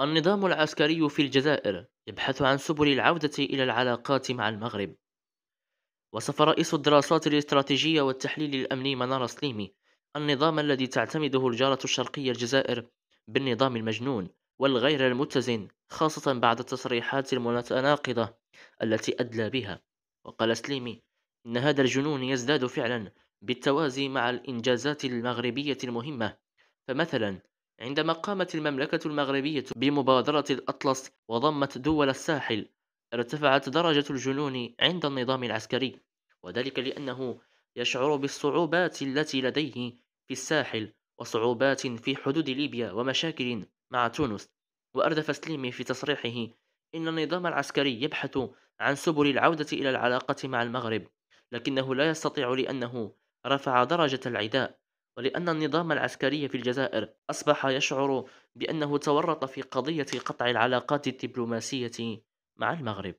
النظام العسكري في الجزائر يبحث عن سبل العودة إلى العلاقات مع المغرب وصف رئيس الدراسات الاستراتيجية والتحليل الأمني منار سليمي النظام الذي تعتمده الجارة الشرقية الجزائر بالنظام المجنون والغير المتزن خاصة بعد التصريحات المتناقضة التي أدلى بها وقال سليمي إن هذا الجنون يزداد فعلا بالتوازي مع الإنجازات المغربية المهمة فمثلا عندما قامت المملكة المغربية بمبادرة الأطلس وضمت دول الساحل ارتفعت درجة الجنون عند النظام العسكري وذلك لأنه يشعر بالصعوبات التي لديه في الساحل وصعوبات في حدود ليبيا ومشاكل مع تونس وأردف سليمي في تصريحه إن النظام العسكري يبحث عن سبل العودة إلى العلاقة مع المغرب لكنه لا يستطيع لأنه رفع درجة العداء ولأن النظام العسكري في الجزائر أصبح يشعر بأنه تورط في قضية قطع العلاقات الدبلوماسية مع المغرب